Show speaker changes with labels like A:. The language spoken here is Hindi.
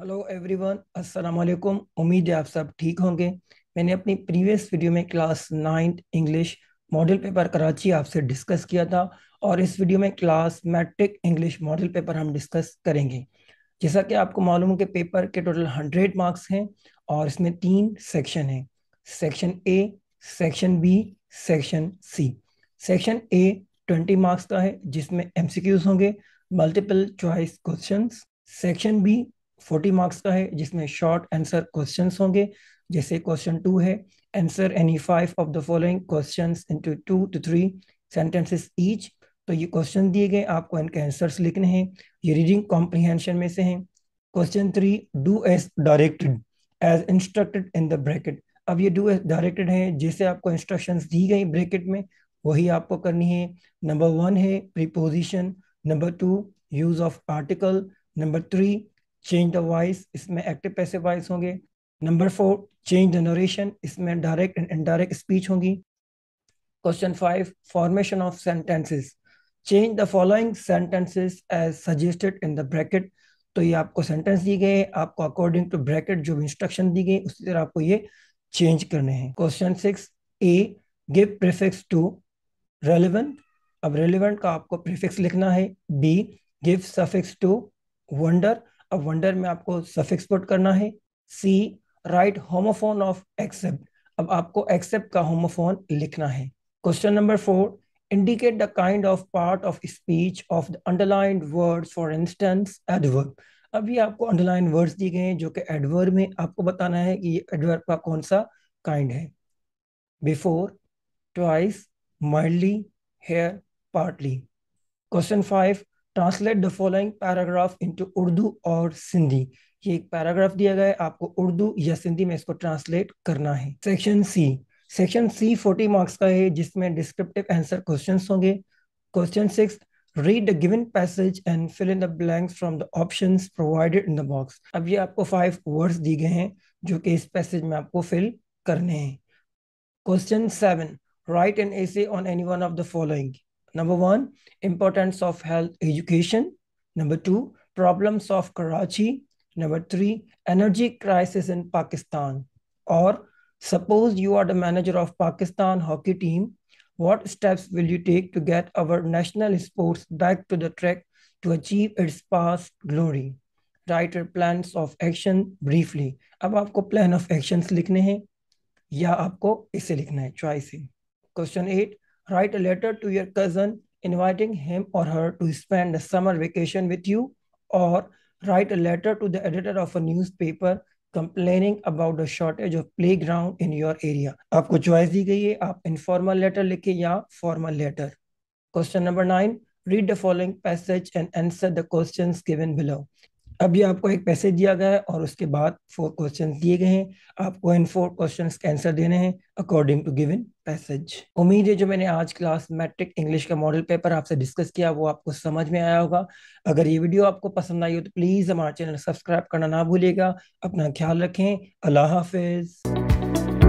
A: हेलो एवरीवन अस्सलाम वालेकुम उम्मीद है आप सब ठीक होंगे मैंने अपनी प्रीवियस वीडियो में class ninth English model paper Karachi आपसे डिस्कस किया था और इस वीडियो में class matric English model paper हम डिस्कस करेंगे जैसा कि आपको मालूम है कि पेपर के टोटल हंड्रेड मार्क्स हैं और इसमें तीन सेक्शन हैं section A section B section C section A twenty marks का है जिसमें एम होंगे multiple choice question section B 40 marks का है जिसमें शॉर्ट आंसर क्वेश्चंस होंगे जैसे क्वेश्चन टू है answer any five of the following questions into two two three sentences each तो ये क्वेश्चन दिए गए आपको इनके आंसर्स लिखने हैं ये रीडिंग कॉम्प्रीहेंशन में से हैं question three do as directed as instructed in the bracket अब ये डू एस डायरेक्टेड है जैसे आपको इंस्ट्रक्शन दी गई ब्रैकेट में वही आपको करनी है नंबर वन है preposition number two use of article number three change the voice इसमें एक्टिव पैसिव वॉइस होंगे number four change the narration इसमें डायरेक्ट एंड इनडायरेक्ट स्पीच होंगी question five formation of sentences change the following sentences as suggested in the bracket तो ये आपको सेंटेंस दिए गए आपको अकॉर्डिंग टू ब्रैकेट जो इंस्ट्रक्शन दी गई उसी तरह आपको ये चेंज करने हैं question six A give prefix to relevant अब रेलिवेंट का आपको प्रीफिक्स लिखना है B give suffix to wonder अब वंडर में आपको सफिक्स पुट करना है C write homophone of accept अब आपको एक्सेप्ट का होमोफोन लिखना है question number four indicate the kind of part of speech of the underline words for instance adverb अभी आपको अंडरलाइन वर्ड्स दिए गए हैं जो कि एडवर्ब में आपको बताना है कि ये एडवर्ब का कौन सा काइंड है before twice mildly here partly question five translate the following paragraph into Urdu और सिंधी ये एक पैराग्राफ दिया गया है आपको उर्दू या सिंधी में इसको ट्रांसलेट करना है section C section C forty marks का है जिसमें डिस्क्रिप्टिव आंसर क्वेश्चन होंगे question six read the given passage and fill in the blanks from the option provided in the box अब ये आपको फाइव वर्ड्स दिए गए हैं जो कि इस पैसेज में आपको फिल करने हैं question seven write an essay on any one of the following Number one, importance of health education. Number two, problems of Karachi. Number three, energy crisis in Pakistan. Or suppose you are the manager of Pakistan hockey team. What steps will you take to get our national sports back to the track to achieve its past glory? Write your plans of action briefly. अब आपको plan of actions लिखने हैं या आपको इसे लिखना है चॉइस है question Write a letter to your cousin inviting him or her to spend a summer vacation with you, or write a letter to the editor of a newspaper complaining about the shortage of playground in your area. आपको choice दी गई है आप informal letter लिखें या formal letter. Question number nine. Read the following passage and answer the questions given below. अब ये आपको एक पैसेज दिया गया है और उसके बाद फोर क्वेश्चन दिए गए हैं आपको इन फोर क्वेश्चन के आंसर देने हैं अकॉर्डिंग टू गिवन पैसेज उम्मीद है जो मैंने आज क्लास मैट्रिक इंग्लिश का मॉडल पेपर आपसे डिस्कस किया वो आपको समझ में आया होगा अगर ये वीडियो आपको पसंद आई हो तो प्लीज़ हमारा चैनल सब्सक्राइब करना ना भूलिएगा अपना ख्याल रखें अल्लाह हाफिज़